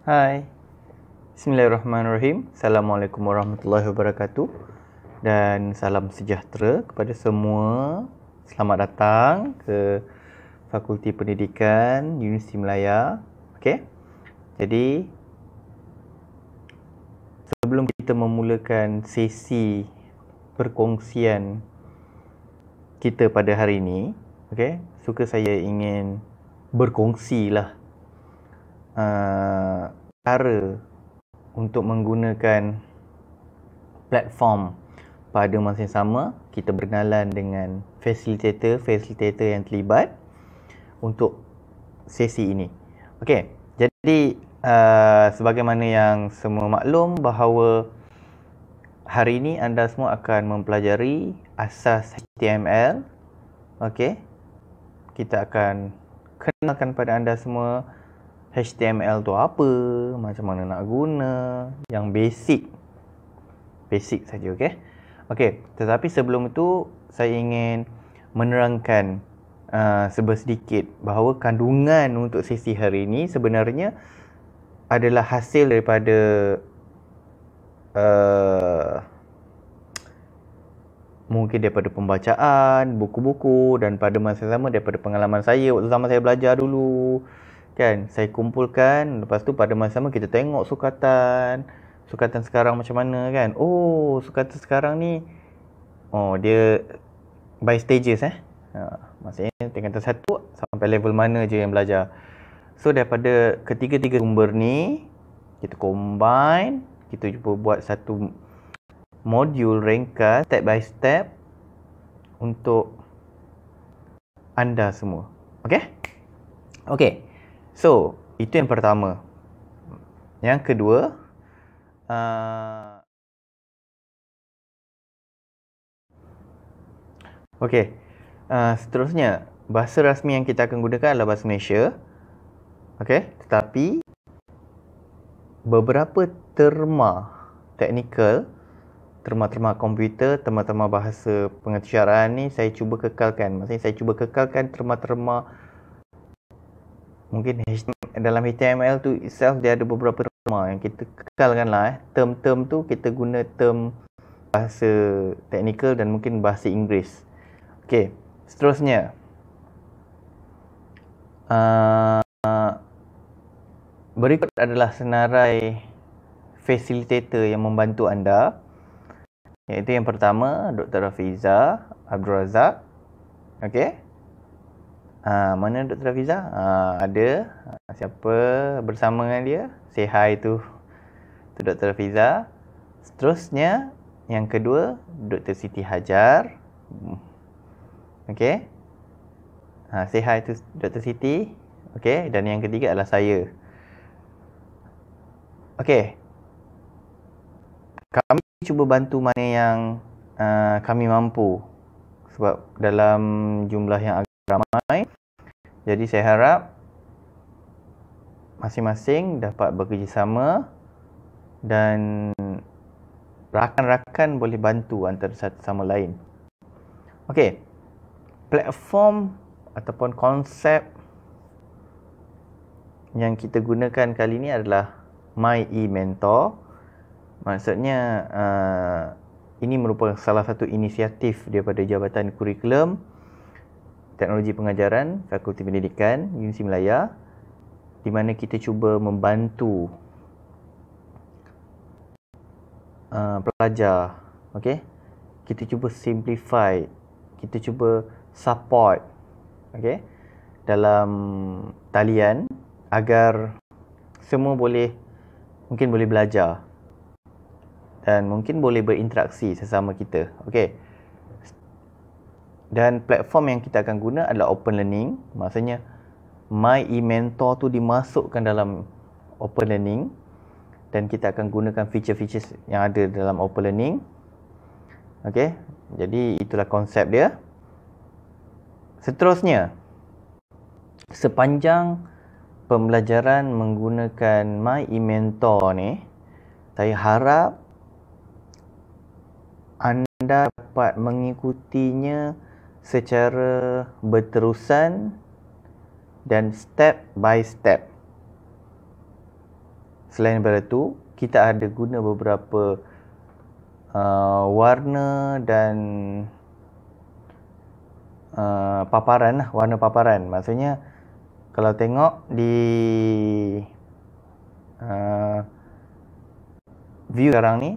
Hai. Bismillahirrahmanirrahim. Assalamualaikum warahmatullahi wabarakatuh. Dan salam sejahtera kepada semua. Selamat datang ke Fakulti Pendidikan Universiti Melaya. Okey. Jadi sebelum kita memulakan sesi perkongsian kita pada hari ini, okey, suka saya ingin lah uh, cara untuk menggunakan platform pada masa yang sama kita berkenalan dengan facilitator facilitator yang terlibat untuk sesi ini. Okey. Jadi uh, sebagaimana yang semua maklum bahawa hari ini anda semua akan mempelajari asas HTML. Okey. Kita akan kenalkan pada anda semua HTML tu apa, macam mana nak guna, yang basic. Basic saja, okey. Okey, tetapi sebelum itu saya ingin menerangkan uh, seber sedikit bahawa kandungan untuk sesi hari ini sebenarnya adalah hasil daripada uh, mungkin daripada pembacaan buku-buku dan pada masa yang sama daripada pengalaman saya waktu zaman saya belajar dulu kan saya kumpulkan lepas tu pada masa sama kita tengok sukatan sukatan sekarang macam mana kan oh sukatan sekarang ni oh dia by stages eh ha, maksudnya tingkatan satu sampai level mana je yang belajar so daripada ketiga-tiga sumber ni kita combine kita cuba buat satu modul ringkas step by step untuk anda semua Okay? Okay. So, itu yang pertama. Yang kedua, uh, Okey, uh, seterusnya, bahasa rasmi yang kita akan gunakan adalah bahasa Malaysia. Okey, tetapi beberapa terma teknikal, terma-terma komputer, terma-terma bahasa pengetiaraan ni saya cuba kekalkan. Maksudnya saya cuba kekalkan terma-terma mungkin dalam HTML tu itself dia ada beberapa norma yang kita kekalkan lah eh. term-term tu kita guna term bahasa teknikal dan mungkin bahasa Inggeris ok seterusnya uh, berikut adalah senarai facilitator yang membantu anda iaitu yang pertama Dr. Rafiza Abdul Razak Okay. Ha, mana Dr. Hafiza? Ha, ah, ada. Ah, siapa bersama dengan dia? Say hi tu. Tu Dr. Hafiza. Seterusnya, yang kedua, Dr. Siti Hajar. Okay. Ha, say hi tu Dr. Siti. Okay. Dan yang ketiga adalah saya. Okay. Kami cuba bantu mana yang uh, kami mampu. Sebab dalam jumlah yang agak ramai. Jadi saya harap masing-masing dapat bekerjasama dan rakan-rakan boleh bantu antara satu sama lain. Okey. Platform ataupun konsep yang kita gunakan kali ini adalah My E-Mentor. Maksudnya uh, ini merupakan salah satu inisiatif daripada Jabatan Kurikulum. Uh, Teknologi Pengajaran Fakulti Pendidikan Universiti Melaya di mana kita cuba membantu uh, pelajar okay? kita cuba simplify kita cuba support okay? dalam talian agar semua boleh mungkin boleh belajar dan mungkin boleh berinteraksi sesama kita okay? dan platform yang kita akan guna adalah open learning maksudnya my e tu dimasukkan dalam open learning dan kita akan gunakan feature-features yang ada dalam open learning Okay, jadi itulah konsep dia seterusnya sepanjang pembelajaran menggunakan my e ni saya harap anda dapat mengikutinya secara berterusan dan step by step. Selain daripada itu, kita ada guna beberapa uh, warna dan uh, paparan lah, warna paparan. Maksudnya, kalau tengok di uh, view sekarang ni,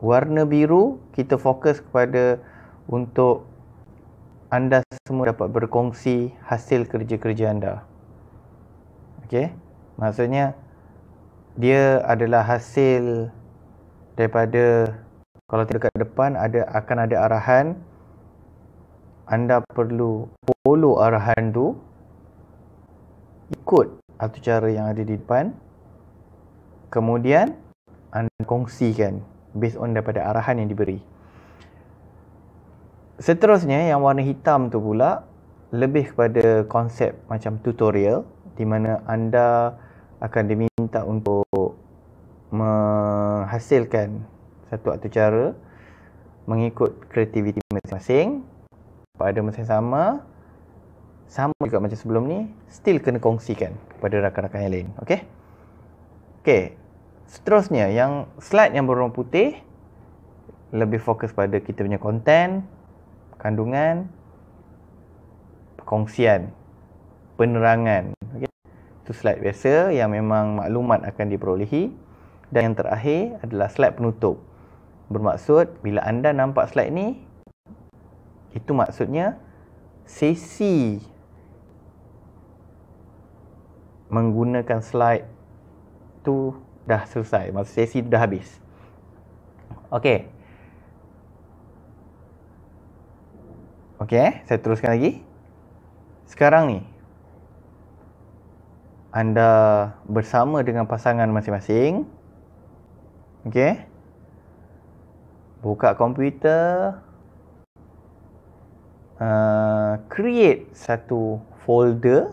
warna biru kita fokus kepada untuk anda semua dapat berkongsi hasil kerja-kerja anda. Okey. Maksudnya dia adalah hasil daripada kalau ke depan ada akan ada arahan anda perlu follow arahan tu ikut atau cara yang ada di depan kemudian anda kongsikan based on daripada arahan yang diberi seterusnya yang warna hitam tu pula lebih kepada konsep macam tutorial di mana anda akan diminta untuk menghasilkan satu atau cara mengikut kreativiti masing-masing pada masa yang sama sama juga macam sebelum ni still kena kongsikan kepada rakan-rakan yang lain okey okey seterusnya yang slide yang berwarna putih lebih fokus pada kita punya konten kandungan perkongsian penerangan okey tu slide biasa yang memang maklumat akan diperolehi dan yang terakhir adalah slide penutup bermaksud bila anda nampak slide ni itu maksudnya sesi menggunakan slide tu dah selesai maksud sesi dah habis okey Okey, eh? saya teruskan lagi. Sekarang ni anda bersama dengan pasangan masing-masing. Okey. Buka komputer. Uh, create satu folder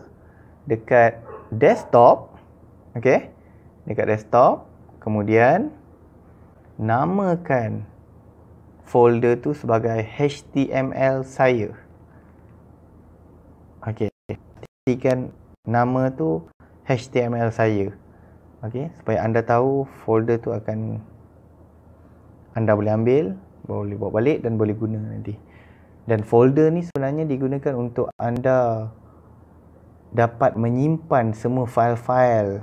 dekat desktop. Okey. Dekat desktop, kemudian namakan folder tu sebagai HTML saya. Okey. Jadikan nama tu HTML saya. Okey, supaya anda tahu folder tu akan anda boleh ambil, boleh bawa balik dan boleh guna nanti. Dan folder ni sebenarnya digunakan untuk anda dapat menyimpan semua fail-fail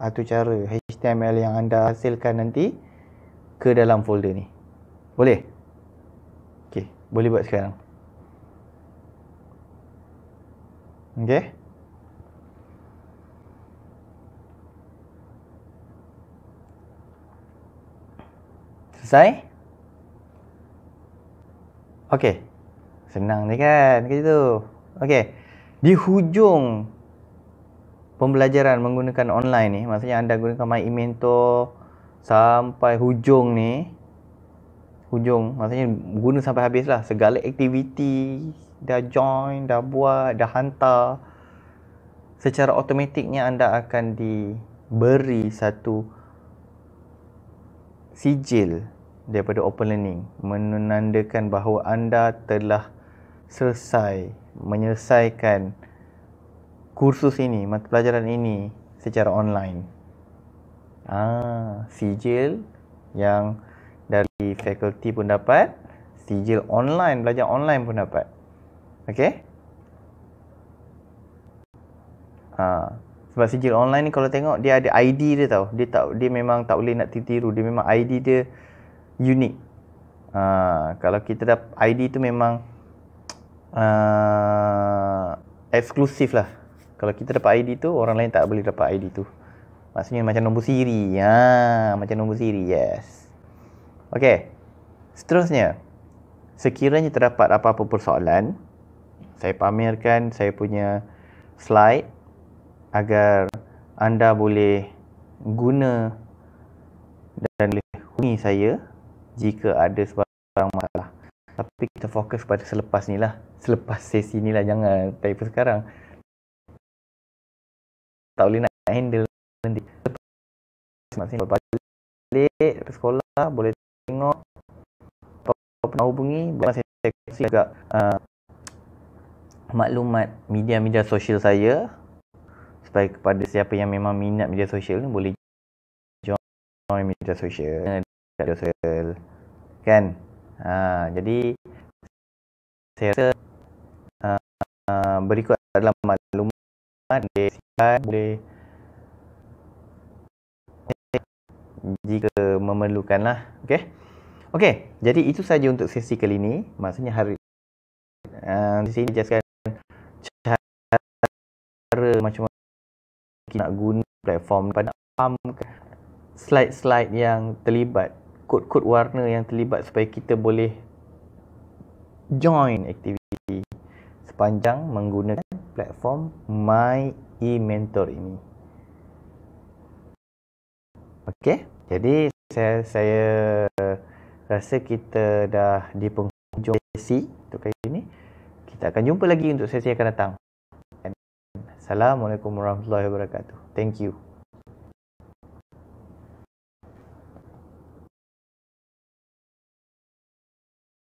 atau cara HTML yang anda hasilkan nanti ke dalam folder ni. Boleh? boleh buat sekarang. Okay? Selesai? Okay. Senang ni kan? Macam tu. Okay. Di hujung pembelajaran menggunakan online ni, maksudnya anda gunakan MyEmentor sampai hujung ni, hujung maksudnya guna sampai habis lah segala aktiviti dah join dah buat dah hantar secara automatiknya anda akan diberi satu sijil daripada open learning menandakan bahawa anda telah selesai menyelesaikan kursus ini mata pelajaran ini secara online ah sijil yang dari fakulti pun dapat sijil online belajar online pun dapat okey ha. sebab sijil online ni kalau tengok dia ada ID dia tau dia tak dia memang tak boleh nak tiru dia memang ID dia unik ha. kalau kita dah ID tu memang uh, ha, eksklusif lah kalau kita dapat ID tu orang lain tak boleh dapat ID tu maksudnya macam nombor siri ha macam nombor siri yes Okey. Seterusnya, sekiranya terdapat apa-apa persoalan, saya pamerkan saya punya slide agar anda boleh guna dan boleh hubungi saya jika ada sebarang masalah. Tapi kita fokus pada selepas ni lah. Selepas sesi ni lah. Jangan type sekarang. Tak boleh nak handle Selepas ni, balik, balik sekolah, boleh tengok pernah hubungi buat seksi agak uh, maklumat media-media sosial saya supaya kepada siapa yang memang minat media sosial ni boleh join media sosial media sosial kan uh, jadi saya rasa uh, berikut adalah maklumat boleh boleh jika memerlukanlah. okay. Okay, jadi itu saja untuk sesi kali ini. Maksudnya hari ini uh, sini jelaskan cara macam mana kita nak guna platform pada um, slide-slide yang terlibat kod-kod warna yang terlibat supaya kita boleh join aktiviti sepanjang menggunakan platform My E-Mentor ini. Okey. Jadi saya saya rasa kita dah di penghujung sesi untuk kali ini. Kita akan jumpa lagi untuk sesi yang akan datang. Assalamualaikum warahmatullahi wabarakatuh. Thank you.